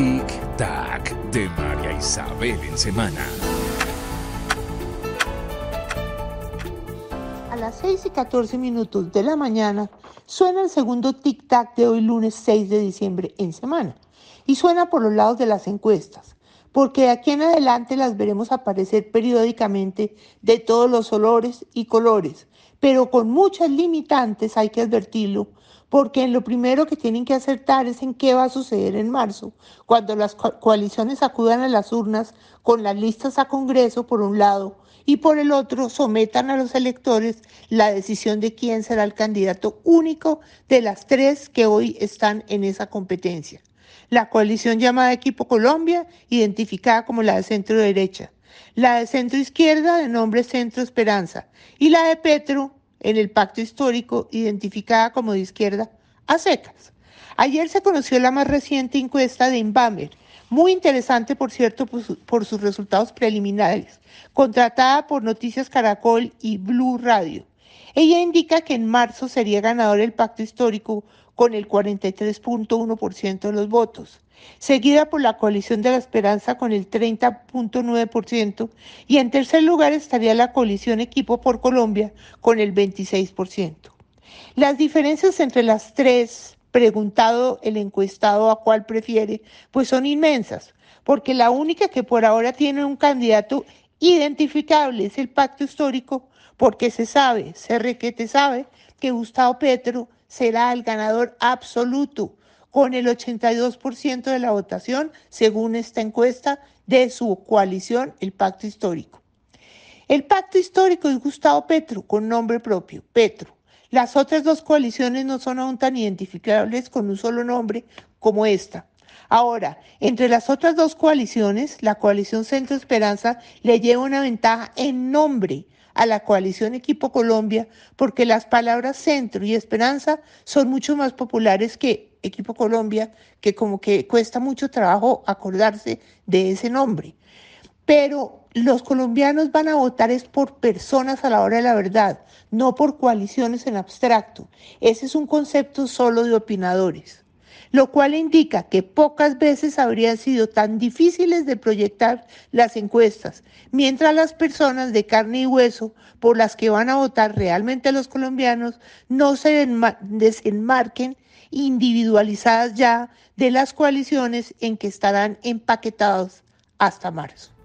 Tic Tac de María Isabel en semana. A las 6 y 14 minutos de la mañana suena el segundo Tic Tac de hoy lunes 6 de diciembre en semana y suena por los lados de las encuestas porque aquí en adelante las veremos aparecer periódicamente de todos los olores y colores, pero con muchas limitantes, hay que advertirlo, porque lo primero que tienen que acertar es en qué va a suceder en marzo, cuando las coaliciones acudan a las urnas con las listas a Congreso por un lado y por el otro sometan a los electores la decisión de quién será el candidato único de las tres que hoy están en esa competencia. La coalición llamada Equipo Colombia, identificada como la de centro derecha, la de centro izquierda de nombre Centro Esperanza y la de Petro en el pacto histórico identificada como de izquierda a secas. Ayer se conoció la más reciente encuesta de Inbamer, muy interesante por cierto por, por sus resultados preliminares, contratada por Noticias Caracol y Blue Radio. Ella indica que en marzo sería ganador el pacto histórico con el 43.1% de los votos, seguida por la coalición de la esperanza con el 30.9% y en tercer lugar estaría la coalición Equipo por Colombia con el 26%. Las diferencias entre las tres, preguntado el encuestado a cuál prefiere, pues son inmensas, porque la única que por ahora tiene un candidato identificable es el pacto histórico porque se sabe, se requete sabe, que Gustavo Petro será el ganador absoluto con el 82% de la votación, según esta encuesta de su coalición, el Pacto Histórico. El Pacto Histórico y Gustavo Petro, con nombre propio, Petro. Las otras dos coaliciones no son aún tan identificables con un solo nombre como esta. Ahora, entre las otras dos coaliciones, la coalición Centro Esperanza le lleva una ventaja en nombre a la coalición Equipo Colombia porque las palabras centro y esperanza son mucho más populares que Equipo Colombia, que como que cuesta mucho trabajo acordarse de ese nombre. Pero los colombianos van a votar es por personas a la hora de la verdad, no por coaliciones en abstracto. Ese es un concepto solo de opinadores lo cual indica que pocas veces habrían sido tan difíciles de proyectar las encuestas, mientras las personas de carne y hueso por las que van a votar realmente los colombianos no se desenmarquen individualizadas ya de las coaliciones en que estarán empaquetados hasta marzo.